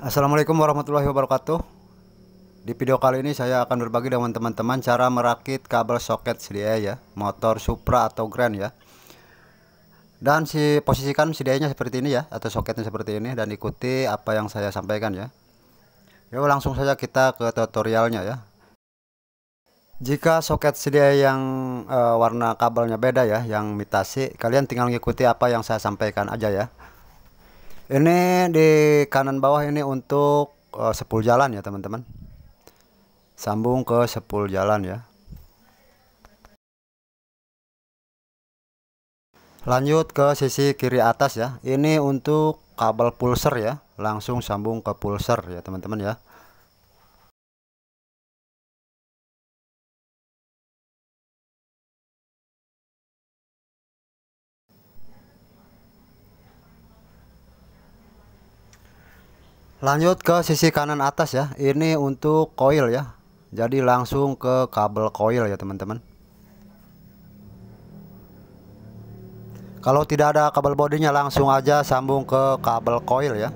Assalamualaikum warahmatullahi wabarakatuh Di video kali ini saya akan berbagi dengan teman-teman cara merakit kabel soket CDI ya Motor Supra atau Grand ya Dan si posisikan CDI-nya seperti ini ya Atau soketnya seperti ini Dan ikuti apa yang saya sampaikan ya Yuk ya, langsung saja kita ke tutorialnya ya jika soket CDI yang e, warna kabelnya beda ya, yang mitasi, kalian tinggal ngikuti apa yang saya sampaikan aja ya. Ini di kanan bawah ini untuk uh, eh, 10 jalan ya teman-teman. Sambung ke 10 jalan ya. Lanjut ke sisi kiri atas ya. Ini untuk kabel pulser ya. Langsung sambung ke pulser ya teman-teman ya. lanjut ke sisi kanan atas ya ini untuk coil ya jadi langsung ke kabel coil ya teman-teman kalau tidak ada kabel bodinya langsung aja sambung ke kabel coil ya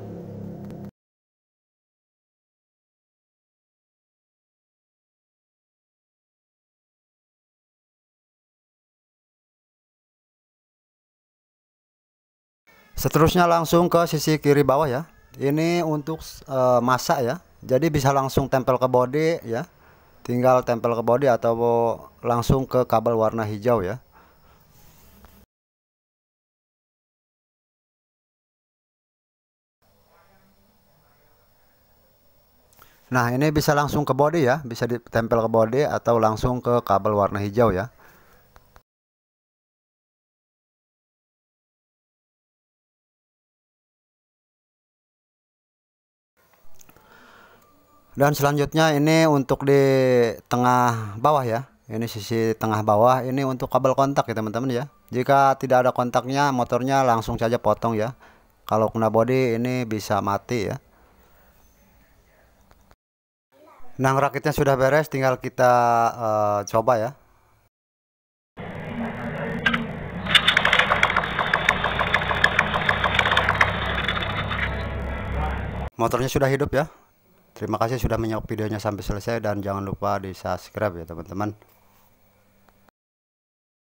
seterusnya langsung ke sisi kiri bawah ya ini untuk uh, masak ya. Jadi bisa langsung tempel ke body ya. Tinggal tempel ke body atau langsung ke kabel warna hijau ya. Nah, ini bisa langsung ke body ya, bisa ditempel ke body atau langsung ke kabel warna hijau ya. Dan selanjutnya ini untuk di tengah bawah ya. Ini sisi tengah bawah ini untuk kabel kontak ya teman-teman ya. Jika tidak ada kontaknya motornya langsung saja potong ya. Kalau kena body ini bisa mati ya. Nah rakitnya sudah beres tinggal kita uh, coba ya Motornya sudah hidup ya Terima kasih sudah menyok videonya sampai selesai dan jangan lupa di subscribe ya teman-teman.